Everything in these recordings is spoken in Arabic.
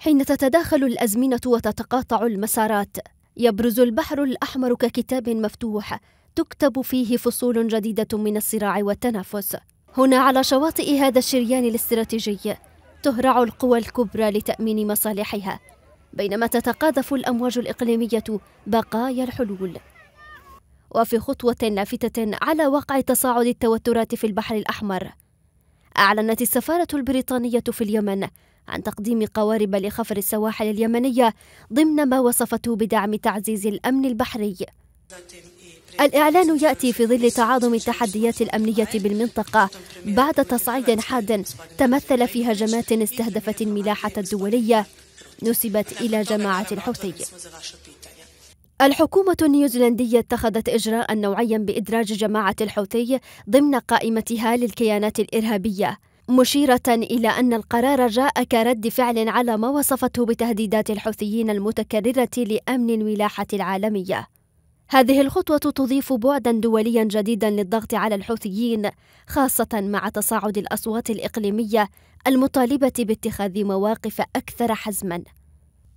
حين تتداخل الازمنه وتتقاطع المسارات يبرز البحر الاحمر ككتاب مفتوح تكتب فيه فصول جديده من الصراع والتنافس هنا على شواطئ هذا الشريان الاستراتيجي تهرع القوى الكبرى لتامين مصالحها بينما تتقاذف الامواج الاقليميه بقايا الحلول وفي خطوه لافته على وقع تصاعد التوترات في البحر الاحمر اعلنت السفاره البريطانيه في اليمن عن تقديم قوارب لخفر السواحل اليمنية ضمن ما وصفته بدعم تعزيز الأمن البحري الإعلان يأتي في ظل تعاظم التحديات الأمنية بالمنطقة بعد تصعيد حاد تمثل في هجمات استهدفت الملاحة الدولية نسبت إلى جماعة الحوثي الحكومة النيوزيلندية اتخذت إجراء نوعيا بإدراج جماعة الحوثي ضمن قائمتها للكيانات الإرهابية مشيرة إلى أن القرار جاء كرد فعل على ما وصفته بتهديدات الحوثيين المتكررة لأمن الولاحة العالمية. هذه الخطوة تضيف بعدا دوليا جديدا للضغط على الحوثيين، خاصة مع تصاعد الأصوات الإقليمية المطالبة باتخاذ مواقف أكثر حزما.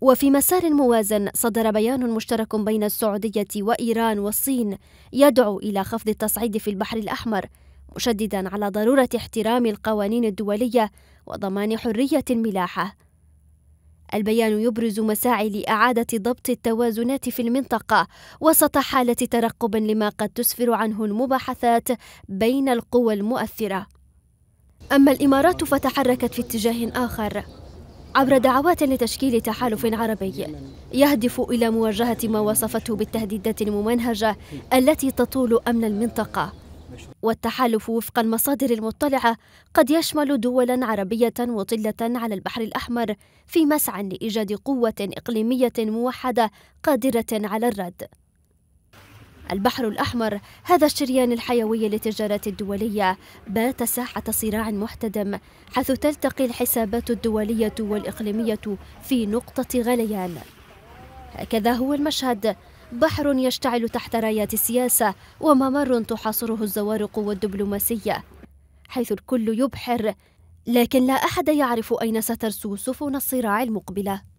وفي مسار موازن صدر بيان مشترك بين السعودية وإيران والصين يدعو إلى خفض التصعيد في البحر الأحمر مشددا على ضروره احترام القوانين الدوليه وضمان حريه الملاحه البيان يبرز مساعي لاعاده ضبط التوازنات في المنطقه وسط حاله ترقب لما قد تسفر عنه المباحثات بين القوى المؤثره اما الامارات فتحركت في اتجاه اخر عبر دعوات لتشكيل تحالف عربي يهدف الى مواجهه ما وصفته بالتهديدات الممنهجه التي تطول امن المنطقه والتحالف وفق المصادر المطلعة قد يشمل دولا عربية مطلة على البحر الأحمر في مسعى لإيجاد قوة إقليمية موحدة قادرة على الرد البحر الأحمر هذا الشريان الحيوي للتجارة الدولية بات ساحة صراع محتدم حيث تلتقي الحسابات الدولية والإقليمية في نقطة غليان هكذا هو المشهد بحر يشتعل تحت رايات السياسة وممر تحاصره الزوارق والدبلوماسية حيث الكل يبحر لكن لا أحد يعرف أين سترسو سفن الصراع المقبلة